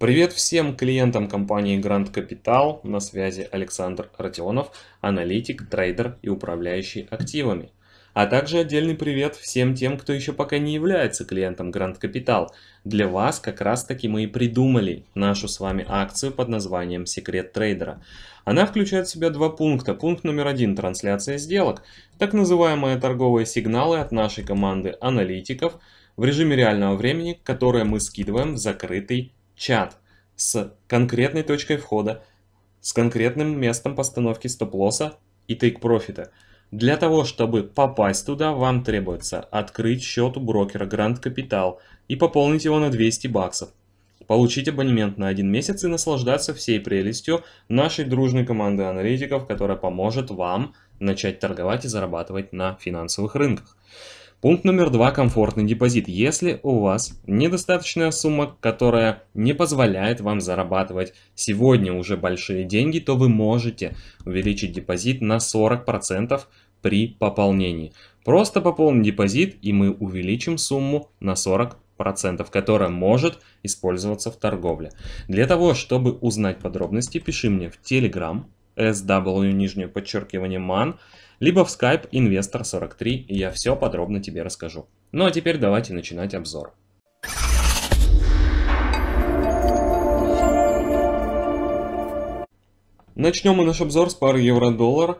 Привет всем клиентам компании Grand Capital. На связи Александр Родионов, аналитик, трейдер и управляющий активами. А также отдельный привет всем тем, кто еще пока не является клиентом Grand Capital. Для вас как раз таки мы и придумали нашу с вами акцию под названием «Секрет трейдера». Она включает в себя два пункта. Пункт номер один – трансляция сделок. Так называемые торговые сигналы от нашей команды аналитиков – в режиме реального времени, которое мы скидываем в закрытый чат с конкретной точкой входа, с конкретным местом постановки стоп-лосса и тейк-профита. Для того, чтобы попасть туда, вам требуется открыть счет у брокера Grand Capital и пополнить его на 200 баксов. Получить абонемент на один месяц и наслаждаться всей прелестью нашей дружной команды аналитиков, которая поможет вам начать торговать и зарабатывать на финансовых рынках. Пункт номер два – комфортный депозит. Если у вас недостаточная сумма, которая не позволяет вам зарабатывать сегодня уже большие деньги, то вы можете увеличить депозит на 40% при пополнении. Просто пополним депозит и мы увеличим сумму на 40%. Процентов, которая может использоваться в торговле. Для того, чтобы узнать подробности, пиши мне в Telegram sw нижнее подчеркивание man, либо в Skype Investor 43, и я все подробно тебе расскажу. Ну а теперь давайте начинать обзор. Начнем мы наш обзор с пары евро-доллар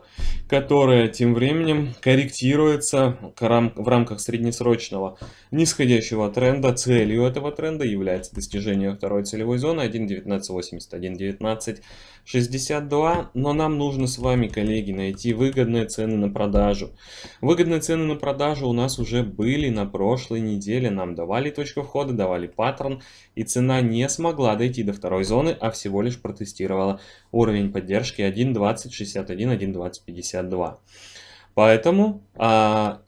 которая тем временем корректируется в рамках среднесрочного нисходящего тренда. Целью этого тренда является достижение второй целевой зоны 1.1980, 1.1962. Но нам нужно с вами, коллеги, найти выгодные цены на продажу. Выгодные цены на продажу у нас уже были на прошлой неделе. Нам давали точку входа, давали паттерн, и цена не смогла дойти до второй зоны, а всего лишь протестировала уровень поддержки 1.2061, 1.2050. 62. Поэтому а,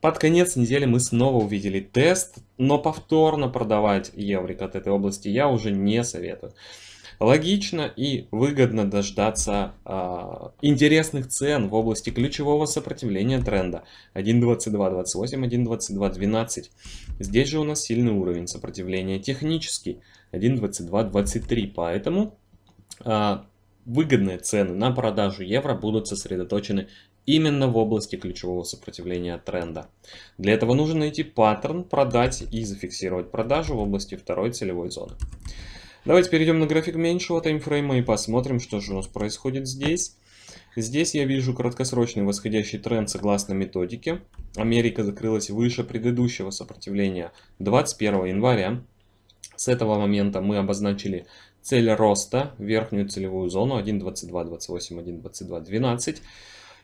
под конец недели мы снова увидели тест, но повторно продавать еврик от этой области я уже не советую. Логично и выгодно дождаться э, интересных цен в области ключевого сопротивления тренда 1.22.28, 1.22.12. Здесь же у нас сильный уровень сопротивления технический 1.22.23, поэтому э, выгодные цены на продажу евро будут сосредоточены именно в области ключевого сопротивления тренда. Для этого нужно найти паттерн, продать и зафиксировать продажу в области второй целевой зоны. Давайте перейдем на график меньшего таймфрейма и посмотрим, что же у нас происходит здесь. Здесь я вижу краткосрочный восходящий тренд согласно методике. Америка закрылась выше предыдущего сопротивления 21 января с этого момента мы обозначили цель роста, верхнюю целевую зону 122.28 122.12 12.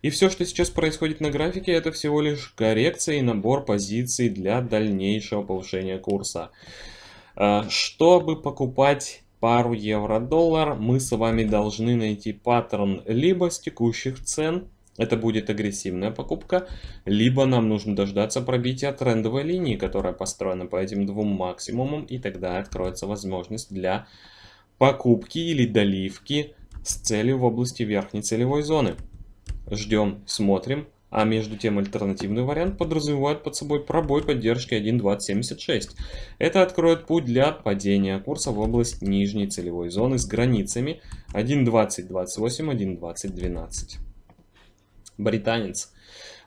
И все, что сейчас происходит на графике, это всего лишь коррекция и набор позиций для дальнейшего повышения курса. А, чтобы покупать пару евро-доллар, мы с вами должны найти паттерн либо с текущих цен, это будет агрессивная покупка, либо нам нужно дождаться пробития трендовой линии, которая построена по этим двум максимумам, и тогда откроется возможность для покупки или доливки с целью в области верхней целевой зоны. Ждем, смотрим, а между тем альтернативный вариант подразумевает под собой пробой поддержки 1.2076. Это откроет путь для падения курса в область нижней целевой зоны с границами 1.2028, 1.2012 британец.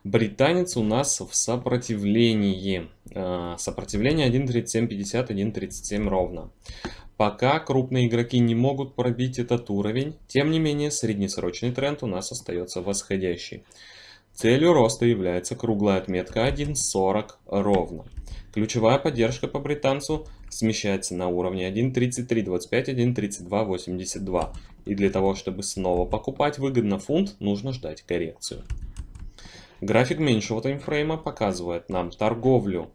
Британец у нас в сопротивлении. А, сопротивление 1.3750, 1.37 ровно. Пока крупные игроки не могут пробить этот уровень, тем не менее среднесрочный тренд у нас остается восходящий. Целью роста является круглая отметка 1.40 ровно. Ключевая поддержка по британцу смещается на уровне 1.3325, 1.3282. И для того, чтобы снова покупать выгодно фунт, нужно ждать коррекцию. График меньшего таймфрейма показывает нам торговлю.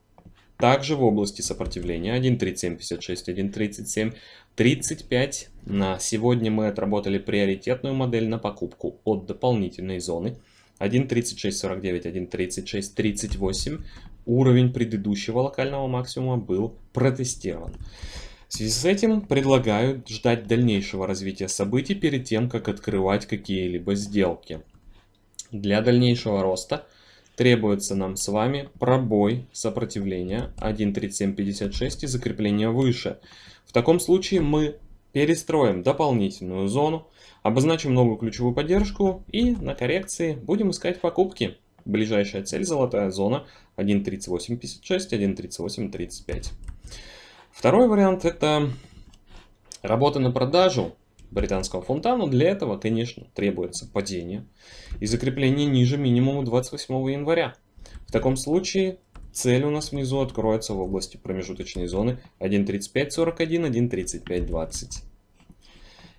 Также в области сопротивления 1.3756, 137.35. На сегодня мы отработали приоритетную модель на покупку от дополнительной зоны. 1.3649, 1.3638. Уровень предыдущего локального максимума был протестирован. В связи с этим предлагаю ждать дальнейшего развития событий перед тем, как открывать какие-либо сделки. Для дальнейшего роста требуется нам с вами пробой сопротивления 1.3756 и закрепление выше. В таком случае мы перестроим дополнительную зону, обозначим новую ключевую поддержку и на коррекции будем искать покупки. Ближайшая цель золотая зона 1.3856, 1.3835. Второй вариант это работа на продажу британского фунта, но для этого, конечно, требуется падение и закрепление ниже минимума 28 января. В таком случае цель у нас внизу откроется в области промежуточной зоны 1.3541, 1.3520.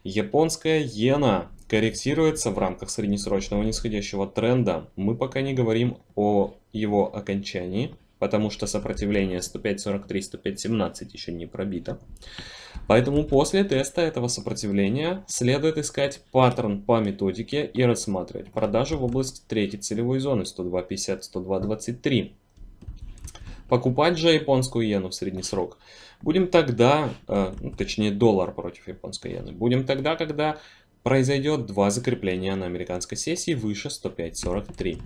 Японская иена корректируется в рамках среднесрочного нисходящего тренда. Мы пока не говорим о его окончании потому что сопротивление 105.43-105.17 еще не пробито. Поэтому после теста этого сопротивления следует искать паттерн по методике и рассматривать продажу в области третьей целевой зоны 102.50-102.23. Покупать же японскую иену в средний срок будем тогда, э, ну, точнее доллар против японской иены, будем тогда, когда произойдет два закрепления на американской сессии выше 105.43.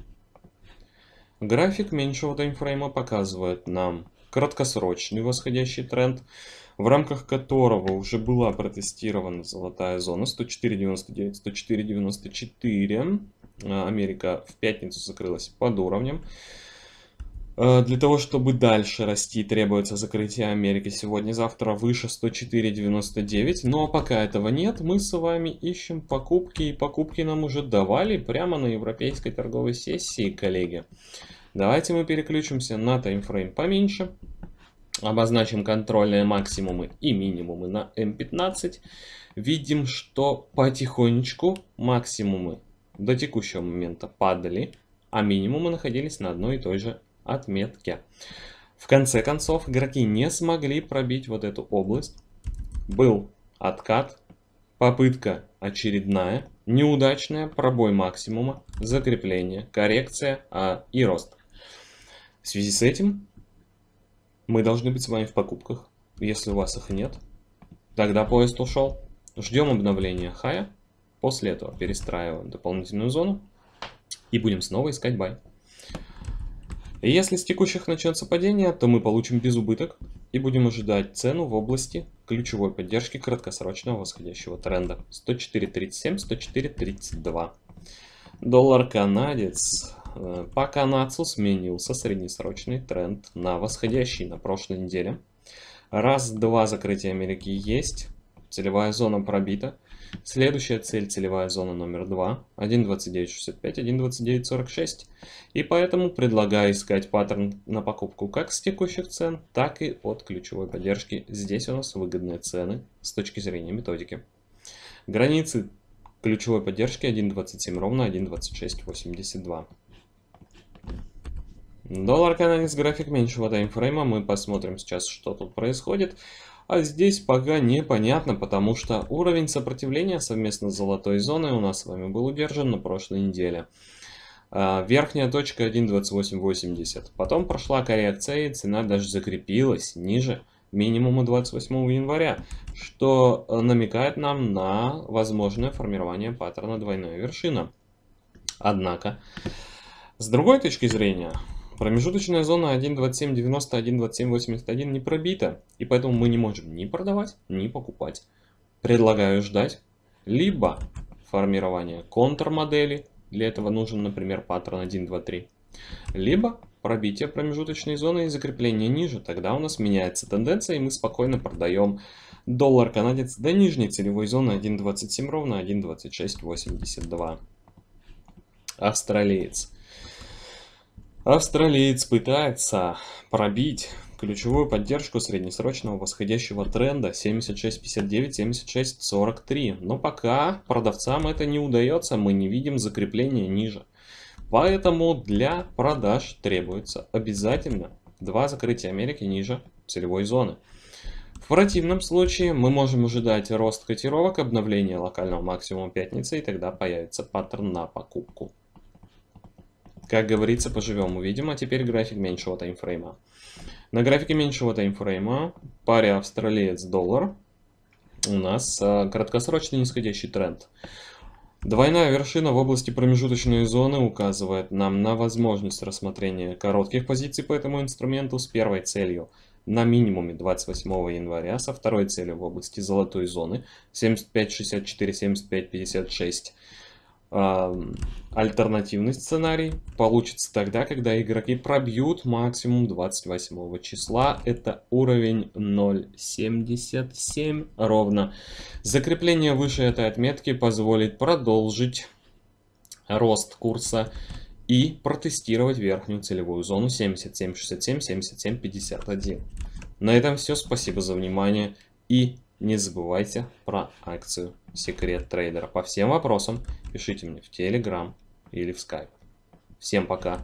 График меньшего таймфрейма показывает нам краткосрочный восходящий тренд, в рамках которого уже была протестирована золотая зона 104.99, 104.94. Америка в пятницу закрылась под уровнем. Э, для того, чтобы дальше расти, требуется закрытие Америки сегодня-завтра выше 104.99, но пока этого нет, мы с вами ищем покупки, и покупки нам уже давали прямо на европейской торговой сессии, коллеги. Давайте мы переключимся на таймфрейм поменьше, обозначим контрольные максимумы и минимумы на М15, видим, что потихонечку максимумы до текущего момента падали, а минимумы находились на одной и той же отметке. В конце концов, игроки не смогли пробить вот эту область. Был откат, попытка очередная, неудачная, пробой максимума, закрепление, коррекция а, и рост. В связи с этим мы должны быть с вами в покупках. Если у вас их нет, тогда поезд ушел. Ждем обновления хая. После этого перестраиваем дополнительную зону и будем снова искать бай. И если с текущих начнется падение, то мы получим безубыток и будем ожидать цену в области ключевой поддержки краткосрочного восходящего тренда 104.37, 104.32. Доллар канадец э, по канадцу сменился среднесрочный тренд на восходящий на прошлой неделе. Раз-два закрытия Америки есть, целевая зона пробита. Следующая цель, целевая зона номер 2, 1.29.65, 1.29.46. И поэтому предлагаю искать паттерн на покупку как с текущих цен, так и от ключевой поддержки. Здесь у нас выгодные цены с точки зрения методики. Границы ключевой поддержки 1.27 ровно 1.26.82. Доллар канадец график меньшего таймфрейма. Мы посмотрим сейчас, что тут происходит. А здесь пока непонятно, потому что уровень сопротивления совместно с золотой зоной у нас с вами был удержан на прошлой неделе. А, верхняя точка 1.2880. Потом прошла коррекция и цена даже закрепилась ниже минимума 28 января, что э, намекает нам на возможное формирование паттерна двойная вершина. Однако, с другой точки зрения, Промежуточная зона 1.2790, 1.2781 не пробита, и поэтому мы не можем ни продавать, ни покупать. Предлагаю ждать либо формирование контрмодели, для этого нужен, например, паттерн 1.2.3, либо пробитие промежуточной зоны и закрепление ниже, тогда у нас меняется тенденция, и мы спокойно продаем доллар канадец до нижней целевой зоны 1.27 ровно 1.2682. Австралиец. Австралиец пытается пробить ключевую поддержку среднесрочного восходящего тренда 76.59, 76.43. Но пока продавцам это не удается, мы не видим закрепления ниже. Поэтому для продаж требуется обязательно два закрытия Америки ниже целевой зоны. В противном случае мы можем ожидать рост котировок, обновления локального максимума пятницы и тогда появится паттерн на покупку. Как говорится, поживем, увидим. А теперь график меньшего таймфрейма. На графике меньшего таймфрейма паре австралиец-доллар у нас а, краткосрочный нисходящий тренд. Двойная вершина в области промежуточной зоны указывает нам на возможность рассмотрения коротких позиций по этому инструменту с первой целью на минимуме 28 января, со второй целью в области золотой зоны 75.64, 75.56. Альтернативный сценарий получится тогда, когда игроки пробьют максимум 28 числа. Это уровень 0.77 ровно. Закрепление выше этой отметки позволит продолжить рост курса и протестировать верхнюю целевую зону 77.67, 77.51. На этом все. Спасибо за внимание и не забывайте про акцию секрет трейдера. По всем вопросам пишите мне в Telegram или в Skype. Всем пока!